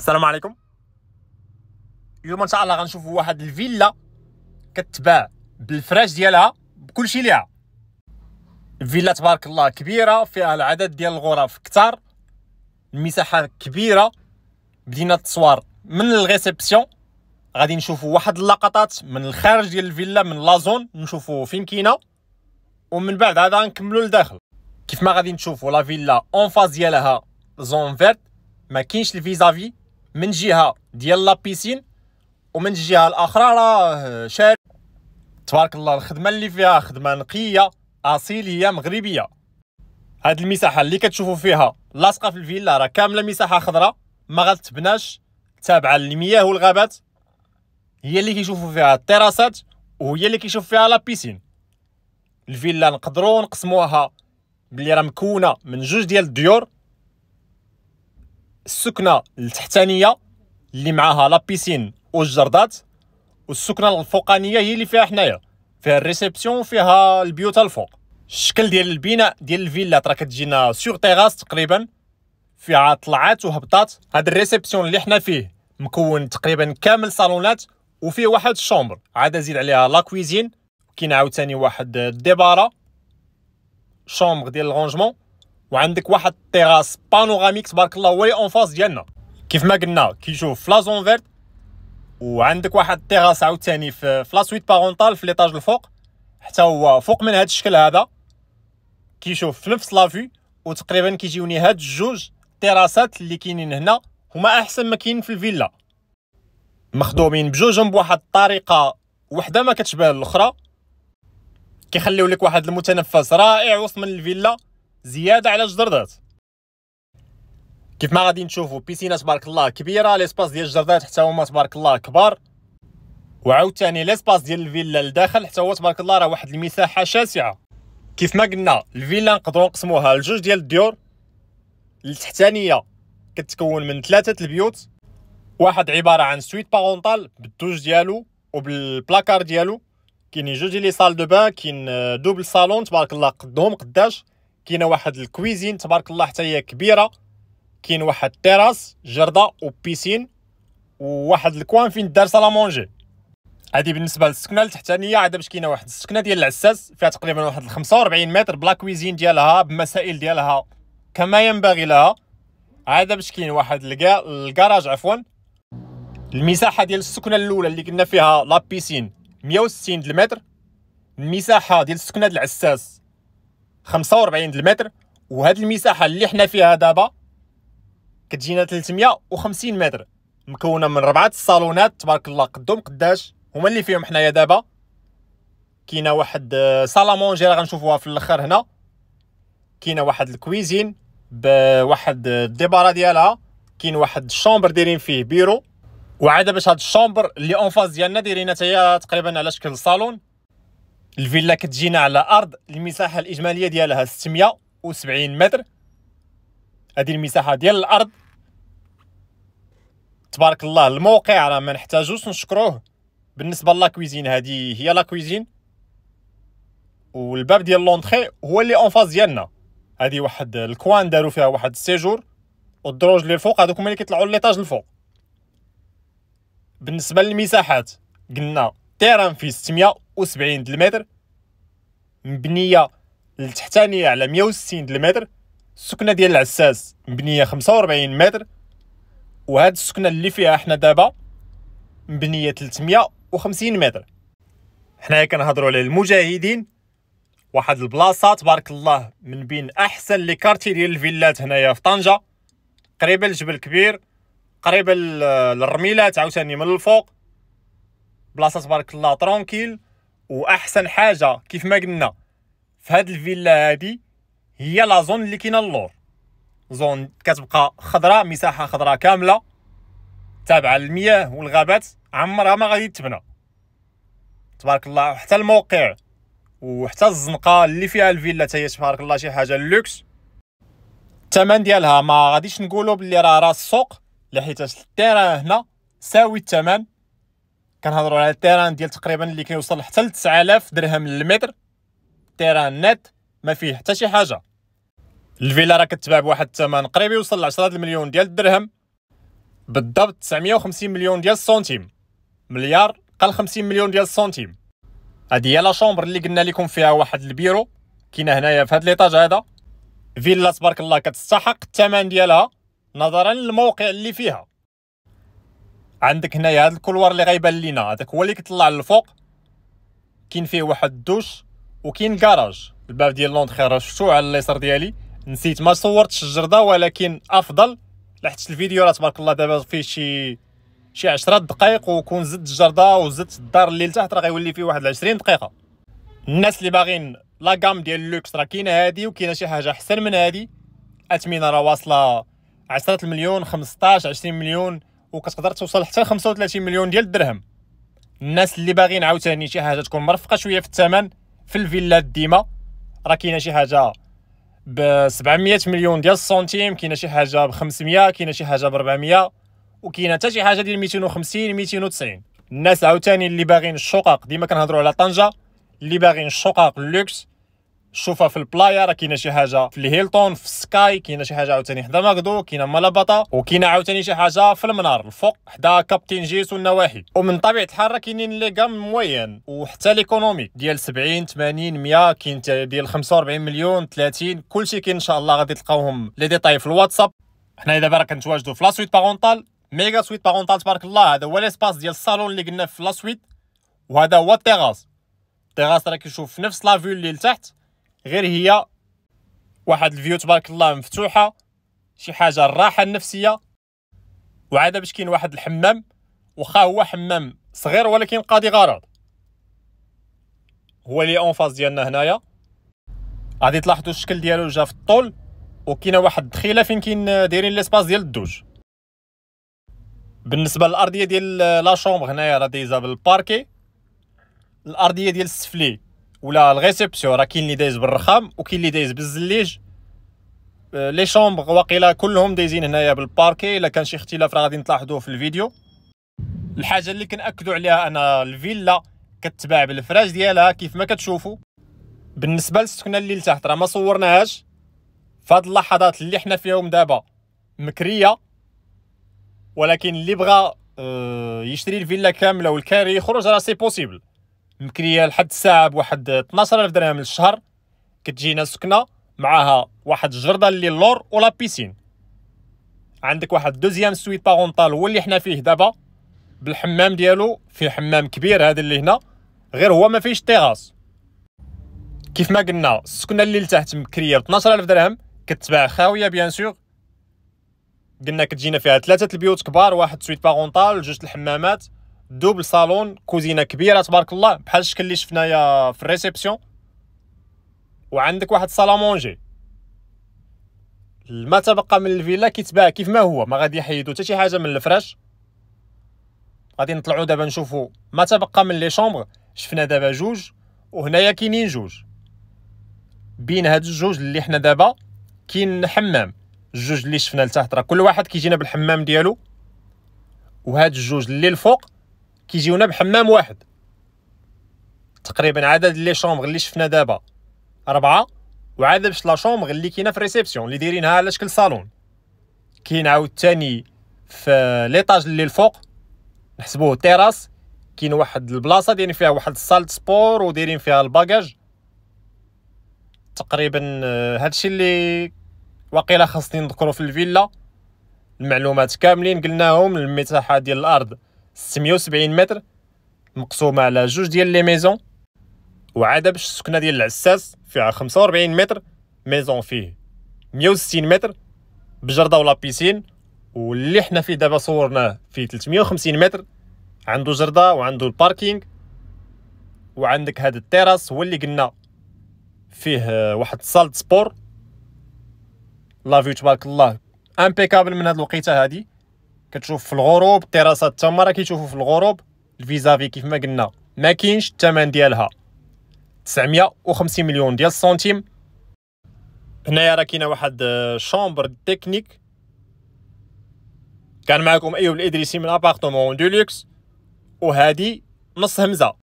السلام عليكم اليوم ان شاء الله غنشوفوا واحد الفيلا كتباع بالفراش ديالها بكل شيء ليها الفيلا تبارك الله كبيره فيها العدد ديال الغرف كثار المساحه كبيره بدينا التصوير من الريسبسيون غادي نشوفوا واحد اللقطات من الخارج ديال الفيلا من لازون نشوفوا فين كاينه ومن بعد هذا نكملوا لداخل كيف ما غادي نشوفوا لا فيلا اون فاز ديالها زون فيرت ما كاينش الفيزافي من جهه ديال لابيسين ومن الجهه الاخرى راه شارع تبارك الله الخدمه اللي فيها خدمه نقيه اصيليه مغربيه هاد المساحه اللي كتشوفوا فيها لاصقه في الفيلا راه كامله مساحه خضراء ما غتبناش تابعه للمياه والغابات هي اللي كيشوفوا فيها التراسات وهي اللي كيشوف فيها لابيسين الفيلا نقدروا نقسموها بلي راه مكونه من جوج ديال الديور السكنه التحتانيه اللي معاها لابيسين والجردات والسكنه الفوقانيه هي اللي فيها حنايا فيها الريسبسيون فيها البيوت الفوق الشكل ديال البناء ديال الفيلا راه كتجينا سور تيغاس تقريبا فيها طلعات وهبطات هاد الريسبسيون اللي حنا فيه مكون تقريبا كامل صالونات وفيه واحد الشومبر عاد زيد عليها لا كويزين كاين عاوتاني واحد الديبارا شومبر ديال الرونجمون وعندك واحد تيراس بانوراميك تبارك الله هو اون فاس ديالنا كيف ما قلنا كيشوف في لازون فيرت وعندك واحد تيراس عاوتاني في في سويت بارونتال في ليطاج الفوق حتى هو فوق من هذا الشكل هذا كيشوف في نفس لافي وتقريبا كيجيوني هاد الجوج تيراسات اللي كاينين هنا هما احسن ما كاين في الفيلا مخدومين بجوجهم بواحد الطريقه وحده ما كتشبه الاخرى كيخليو لك واحد المتنفس رائع وسط من الفيلا زياده على الجردات كيف ما غادي نشوفوا بيسينا تبارك الله كبيره ليسباس ديال الجردات حتى هما تبارك الله كبار وعاوتاني ليسباس ديال الفيلا لداخل حتى هو تبارك الله راه واحد المساحه شاسعه كيف ما قلنا الفيلا نقدروا نقسموها لجوج ديال الديور التحتانيه كتكون من ثلاثه البيوت واحد عباره عن سويت بارونتال بالدوج ديالو وبالبلاكار ديالو كاينين جوج ديال لي سال دو بان كاين آه، دوبل صالون تبارك الله قدهم قداش كاينه واحد الكويزين تبارك الله حتى هي كبيره كاين واحد التيراس جرده وبيسين وواحد الكوان فين دار سالا مونجي هادي بالنسبه للسكنه التحتانيه عاد باش كاينه واحد السكنه ديال العساس فيها تقريبا واحد 45 متر بلا كويزين ديالها بمسائل ديالها كما ينبغي لها عاد باش كاين واحد الكراج عفوا المساحه ديال السكنه الاولى اللي قلنا فيها لابيسين 160 متر المساحه ديال السكنه العساس 45 و هاد المساحه اللي حنا فيها دابا كتجينا 350 متر مكونه من ربعه الصالونات تبارك الله قدهم قداش هما اللي فيهم حنايا دابا كاينه واحد آه، مونجي راه غنشوفوها في الاخر هنا كاينه واحد الكويزين بواحد آه، الديبارا ديالها كاين واحد الشومبر دايرين فيه بيرو وعاده باش هاد الشومبر اللي اون فاز ديالنا دايرينها تقريبا على شكل صالون الفيلا كتجينا على ارض المساحه الاجماليه ديالها 670 متر هذه المساحه ديال الارض تبارك الله الموقع راه ما نحتاجوش نشكروه بالنسبه لا كويزين هذه هي لا كويزين والباب ديال لونطري هو اللي اون فاز ديالنا هذه واحد الكوان داروا فيها واحد السيجور والدروج اللي الفوق هذوك هما اللي كيطلعوا ليطاج الفوق بالنسبه للمساحات قلنا تيران فيه 600 وسبعين المتر مبنيه التحتانيه على مية وستين المتر السكنه ديال العساس مبنيه خمسة وربعين متر وهاد السكنه اللي فيها حنا دابا مبنيه وخمسين متر حنايا كنهضروا على المجاهدين واحد البلاصه تبارك الله من بين احسن لي كارتي ديال الفيلات هنايا في طنجه قريبه للجبل الكبير قريبه للرميلات عاوتاني من الفوق بلاصه تبارك الله ترونكيل واحسن حاجه كيف ما قلنا في هاد الفيلا هادي هي لا زون اللي كاينه اللور زون كتبقى خضراء مساحه خضراء كامله تابعه للمياه والغابات عمرها ما غادي تبنى تبارك الله حتى الموقع وحتى الزنقه اللي فيها الفيلا هي تبارك الله شي حاجه لوكس الثمن ديالها ما غاديش نقولوا بلي راه راس السوق لحيت التيران هنا ساوي الثمن كنهضروا على تيران ديال تقريبا اللي كيوصل حتى ل 9000 درهم للمتر تيران نت ما فيه حتى شي حاجه الفيلا راه كتباع بواحد الثمن قريب يوصل ل 10 المليون ديال الدرهم بالضبط 950 مليون ديال السنتيم مليار قل 50 مليون ديال السنتيم هذه هي لا شومبر اللي قلنا لكم فيها واحد البيرو كاينه هنايا في هذا ليطاج هذا فيلا تبارك الله كتستحق الثمن ديالها نظرا للموقع اللي فيها عندك هنايا هذا الكولوار اللي غيبان لينا هذاك هو اللي كيطلع للفوق كاين فيه واحد الدوش وكاين الكراج الباب ديال لونتخي راه شفتو على اليسار ديالي نسيت ما صورتش الجرده ولكن افضل لحقت الفيديو راه تبارك الله دابا فيه شي شي 10 دقائق وكون زدت الجرده وزدت الدار اللي لتحت راه غيولي فيه واحد 20 دقيقه الناس اللي باغيين لا كام ديال اللوكس راه كاينه هادي وكاينه شي حاجه احسن من هادي اثمنه راه واصله 10 المليون 15 20 مليون وكتقدر توصل حتى 35 مليون ديال الدرهم الناس اللي باغيين عاوتاني شي حاجه تكون مرفقه شويه في الثمن في الفيلا ديما راه كاينه شي حاجه ب 700 مليون ديال السنتيم كاينه شي حاجه ب 500 كاينه شي حاجه ب 400 وكاينه حتى شي حاجه ديال 250 290 الناس عاوتاني اللي باغيين الشقق ديما كنهضروا على طنجه اللي باغيين الشقق لوكس شوفها في البلايا راه كاينه شي حاجه في الهيلتون في السكاي كاينه شي حاجه عاوتاني حدا ماكدو كاينه مالاباطا وكاينه عاوتاني شي حاجه في المنار الفوق حدا كابتن جيس والنواحي ومن طبيعه الحال راه كاينين لي كام موين وحتى ليكونومي ديال 70 80 100 كاين ديال 45 مليون 30 كلشي كاين ان شاء الله غادي تلقاوهم لي ديتاي في الواتساب حنا دابا راه كنتواجدوا في لاسويت بارونتال ميغا سويت بارونتال تبارك الله هذا هو ليسباس ديال الصالون اللي قلنا في لاسويت وهذا هو التيغاس التيغاس راه كيشوف نفس لافيو اللي لتحت غير هي واحد الفيو تبارك الله مفتوحه شي حاجه الراحه النفسيه وعاده باش كاين واحد الحمام واخا هو حمام صغير ولكن قاضي غرض هو لي اونفاس ديالنا هنايا غادي تلاحظوا الشكل ديالو جا في الطول وكاينه واحد الدخيله فين كاين آه، دايرين ليسباس ديال الدوج بالنسبه للارضيه ديال آه، لا شومبر هنايا راه دايزه بالباركي الارضيه ديال السفلي ولا الريسبسيون راه كاين اللي دايز بالرخام وكاين اللي دايز بالزليج آه، لي شومبر واقيلا كلهم دايزين هنايا بالباركي الا كان شي اختلاف راه غادي نلاحظوه في الفيديو الحاجه اللي كنأكدوا عليها انا الفيلا كتباع بالفراش ديالها كيف ما كتشوفوا بالنسبه للسكنه اللي لتحت راه ما صورناهاش فهاد اللحظات اللي حنا فيهم دابا مكريه ولكن اللي بغى آه، يشتري الفيلا كامله والكاري يخرج راه سي بوسيبل مكريه لحد الساعه بواحد 12000 درهم للشهر كتجينا سكنه معاها واحد الجرده اللي اللور ولا بيسين عندك واحد دوزيام سويت بارونطال هو اللي حنا فيه دابا بالحمام ديالو في حمام كبير هذا اللي هنا غير هو ما فيهش تيغاس كيف ما قلنا السكنه اللي لتحت مكريه ب 12000 درهم كتباع خاويه بيان سور قلنا كتجينا فيها ثلاثه البيوت كبار واحد سويت بارونطال جوج الحمامات دوبل صالون كوزينه كبيره تبارك الله بحال الشكل اللي شفنايا في الريسبسيون وعندك واحد صالا مونجي ما تبقى من الفيلا كيتباع كيف ما هو ما غادي يحيدوا حتى شي حاجه من الفراش غادي نطلعوا دابا نشوفوا ما تبقى من لي شومبر شفنا دابا جوج وهنايا كاينين جوج بين هاد الجوج اللي حنا دابا كاين حمام الجوج اللي شفنا لتحت راه كل واحد كيجينا بالحمام ديالو وهاد الجوج اللي الفوق كيجيونا بحمام واحد تقريبا عدد لي شومبر اللي شفنا دابا أربعة وعاد باش لا شومبر اللي كاينه في ريسبسيون اللي دايرينها على شكل صالون كاين عاود تاني في ليطاج اللي الفوق نحسبوه تيراس كاين واحد البلاصه دايرين فيها واحد الصالة سبور ودايرين فيها الباجاج تقريبا آه، هادشي اللي واقيلا خاصني نذكرو في الفيلا المعلومات كاملين قلناهم المساحه ديال الارض 670 متر مقسومه على جوج ديال لي ميزون وعاده باش السكنه ديال العساس فيها 45 متر ميزون فيه 160 متر بجرده ولا بيسين واللي حنا فيه دابا صورناه فيه 350 متر عنده جرده وعنده الباركينغ وعندك هذا التيراس هو اللي قلنا فيه آه، واحد صالة سبور لا فيو تبارك الله امبيكابل من هاد الوقيته هادي كتشوف في الغروب التراسات حتى هما راه كيشوفوا في الغروب الفيزافي كيف ما قلنا ما كاينش الثمن ديالها 950 مليون ديال السنتيم هنايا راه كاينه واحد شومبر آه، تكنيك كان معكم ايوب الادريسي من ابارتمون دو لوكس وهذه نص همزه